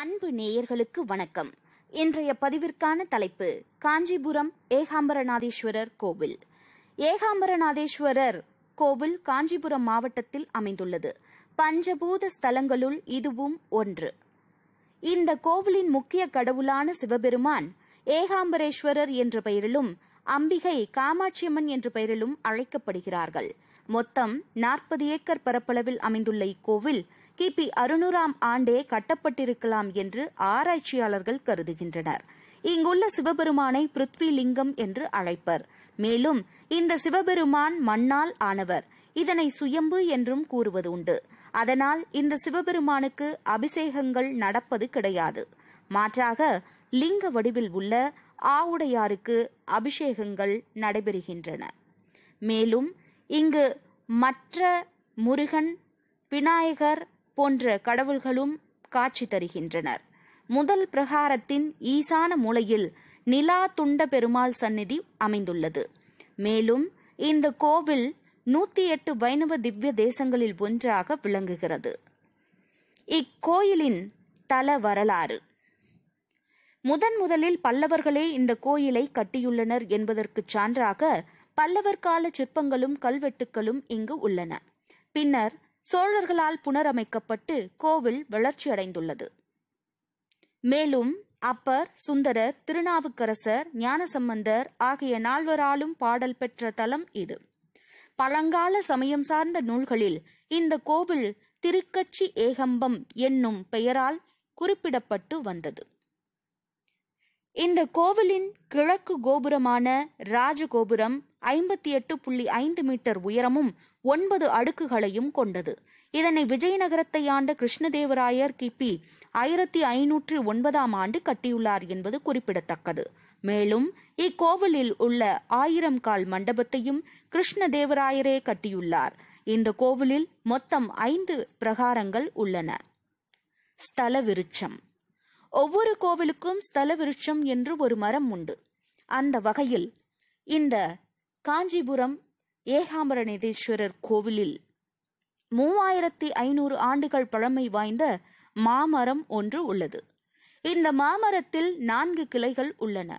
அன்பு நேயர்களுக்கு வணக்கம் இன்றைய பதிவிற்கான தலைப்பு காஞ்சிபுரம் ஏகாம்பரநாதீஸ்வரர் கோவில் ஏகாம்பரநாதேஸ்வரர் கோவில் காஞ்சிபுரம் மாவட்டத்தில் அமைந்துள்ளது பஞ்சபூத ஸ்தலங்களுள் இதுவும் ஒன்று இந்த கோவிலின் முக்கிய கடவுளான சிவபெருமான் ஏகாம்பரேஸ்வரர் என்ற பெயரிலும் அம்பிகை காமாட்சியம்மன் என்ற பெயரிலும் அழைக்கப்படுகிறார்கள் மொத்தம் நாற்பது ஏக்கர் பரப்பளவில் அமைந்துள்ள இக்கோவில் கிபி அறுநூறாம் ஆண்டே கட்டப்பட்டிருக்கலாம் என்று ஆராய்ச்சியாளர்கள் கருதுகின்றனர் இங்குள்ள சிவபெருமானை பிருத்வி லிங்கம் என்று அழைப்பர் மேலும் இந்த சிவபெருமான் மண்ணால் ஆனவர் இதனை சுயம்பு என்றும் கூறுவது உண்டு அதனால் இந்த சிவபெருமானுக்கு அபிஷேகங்கள் நடப்பது கிடையாது மாற்றாக லிங்க வடிவில் உள்ள ஆவுடையாருக்கு அபிஷேகங்கள் நடைபெறுகின்றன மேலும் இங்கு மற்ற முருகன் விநாயகர் போன்ற கடவுள்களும் காட்சி தருகின்றனர் முதல் பிரகாரத்தின் ஈசான மூலையில் நிலா துண்ட பெருமாள் சந்நிதி அமைந்துள்ளது மேலும் இந்த கோவில் நூத்தி எட்டு வைணவ திவ்ய தேசங்களில் ஒன்றாக விளங்குகிறது இக்கோயிலின் தல வரலாறு முதன் முதலில் பல்லவர்களே இந்த கோயிலை கட்டியுள்ளனர் என்பதற்கு சான்றாக பல்லவர் கால சிற்பங்களும் கல்வெட்டுக்களும் இங்கு உள்ளன பின்னர் சோழர்களால் புனரமைக்கப்பட்டு கோவில் வளர்ச்சியடைந்துள்ளது மேலும் அப்பர் சுந்தரர் திருநாவுக்கரசர் ஞானசம்பந்தர் ஆகிய நால்வராலும் பாடல் பெற்ற தலம் இது பழங்கால சமயம் சார்ந்த நூல்களில் இந்த கோவில் திருக்கச்சி ஏகம்பம் என்னும் பெயரால் குறிப்பிடப்பட்டு வந்தது இந்த கோவிலின் கிழக்கு கோபுரமான ராஜகோபுரம் ஐம்பத்தி எட்டு புள்ளி ஐந்து மீட்டர் உயரமும் ஒன்பது அடுக்குகளையும் கொண்டது இதனை விஜயநகரத்தை ஆண்ட கிருஷ்ணதேவராயர் கிபி ஆயிரத்தி ஐநூற்றி ஒன்பதாம் ஆண்டு கட்டியுள்ளார் என்பது குறிப்பிடத்தக்கது மேலும் இக்கோவிலில் உள்ள ஆயிரம் கால் மண்டபத்தையும் கிருஷ்ணதேவராயரே கட்டியுள்ளார் இந்த கோவிலில் மொத்தம் ஐந்து பிரகாரங்கள் உள்ளன ஸ்தல விருட்சம் ஒவ்வொரு கோவிலுக்கும் ஸ்தல விருட்சம் என்று ஒரு மரம் உண்டு அந்த வகையில் இந்த காஞ்சிபுரம் ஏகாம்பரநேதீஸ்வரர் கோவிலில் மூவாயிரத்தி ஐநூறு ஆண்டுகள் பழமை வாய்ந்த மாமரம் ஒன்று உள்ளது இந்த மாமரத்தில் நான்கு கிளைகள் உள்ளன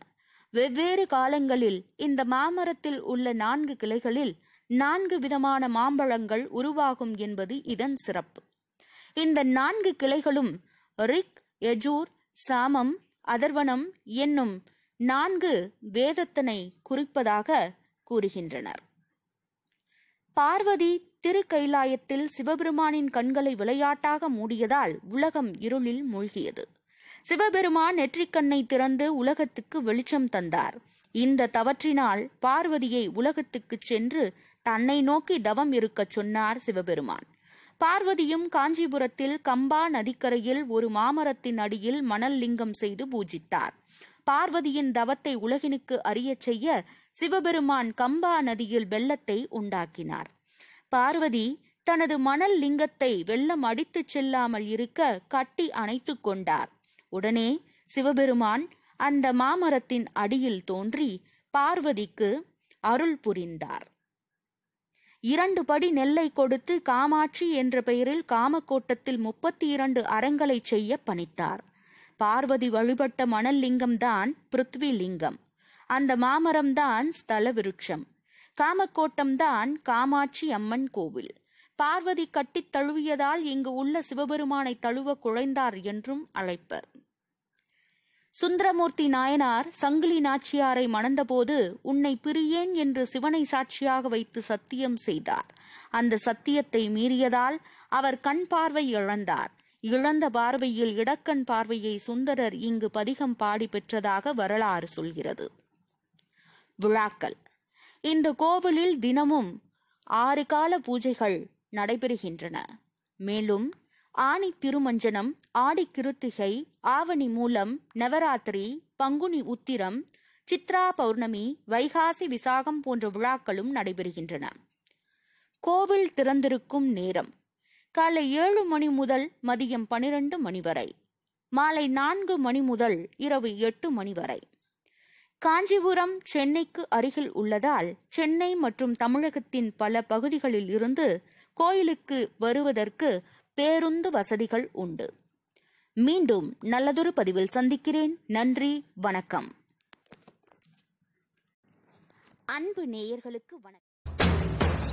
வெவ்வேறு காலங்களில் இந்த மாமரத்தில் உள்ள நான்கு கிளைகளில் நான்கு விதமான மாம்பழங்கள் உருவாகும் என்பது இதன் சிறப்பு இந்த நான்கு கிளைகளும் ரிக் எஜூர் சாமம் அதர்வனம் என்னும் நான்கு வேதத்தினை குறிப்பதாக கூறுகின்றனர் பார்வதி திரு கைலாயத்தில் சிவபெருமானின் கண்களை விளையாட்டாக மூடியதால் உலகம் இருளில் மூழ்கியது சிவபெருமான் நெற்றிக்கண்ணை திறந்து உலகத்துக்கு வெளிச்சம் தந்தார் இந்த தவற்றினால் பார்வதியை உலகத்துக்கு சென்று தன்னை நோக்கி தவம் இருக்கச் சொன்னார் சிவபெருமான் பார்வதியும் காஞ்சிபுரத்தில் கம்பா நதிக்கரையில் ஒரு மாமரத்தின் அடியில் மணல் லிங்கம் செய்து பூஜித்தார் பார்வதியின் தவத்தை உலகினுக்கு அறியச் செய்ய சிவபெருமான் கம்பா நதியில் வெள்ளத்தை உண்டாக்கினார் பார்வதி தனது மணல் லிங்கத்தை வெள்ளம் அடித்துச் செல்லாமல் இருக்க கட்டி அணைத்து கொண்டார் உடனே சிவபெருமான் அந்த மாமரத்தின் அடியில் தோன்றி பார்வதிக்கு அருள் புரிந்தார் இரண்டு படி நெல்லை கொடுத்து காமாட்சி என்ற பெயரில் காமக்கோட்டத்தில் முப்பத்தி இரண்டு அறங்களை செய்ய பணித்தார் பார்வதி வழிபட்ட மணல் தான் பிருத்வி லிங்கம் அந்த தான் ஸ்தல விருட்சம் காமக்கோட்டம்தான் காமாட்சி அம்மன் கோவில் பார்வதி கட்டித் தழுவியதால் இங்கு உள்ள சிவபெருமானை தழுவ குழைந்தார் என்றும் அழைப்பர் சுந்தரமூர்த்தி நாயனார் சங்கிலி நாச்சியாரை மணந்தபோது உன்னை பிரியேன் என்று சிவனை சாட்சியாக வைத்து சத்தியம் செய்தார் அந்த சத்தியத்தை மீறியதால் அவர் கண் பார்வை இழந்தார் இழந்த பார்வையில் இடக்கண் பார்வையை சுந்தரர் இங்கு பதிகம் பாடி பெற்றதாக வரலாறு சொல்கிறது விழாக்கள் இந்த கோவிலில் தினமும் ஆறு கால பூஜைகள் நடைபெறுகின்றன மேலும் ஆணி திருமஞ்சனம் ஆடி கிருத்திகை ஆவணி மூலம் நவராத்திரி பங்குனி உத்திரம் சித்ரா பௌர்ணமி வைகாசி விசாகம் போன்ற விழாக்களும் நடைபெறுகின்றன கோவில் திறந்திருக்கும் நேரம் காலை ஏழு மணி முதல் மதியம் பனிரெண்டு மணி வரை மாலை நான்கு மணி முதல் இரவு எட்டு மணி வரை காஞ்சிபுரம் சென்னைக்கு அருகில் உள்ளதால் சென்னை மற்றும் தமிழகத்தின் பல பகுதிகளில் இருந்து கோயிலுக்கு வருவதற்கு பேருந்து வசதிகள் உண்டு மீண்டும் நல்லதொரு பதிவில் சந்திக்கிறேன் நன்றி வணக்கம் அன்பு நேயர்களுக்கு வணக்கம்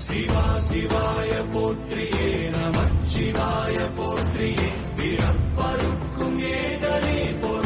சிவா சிவாய போற்றியே நமச்சிவாய போற்றியே பிறப்பருக்கும் ஏதலே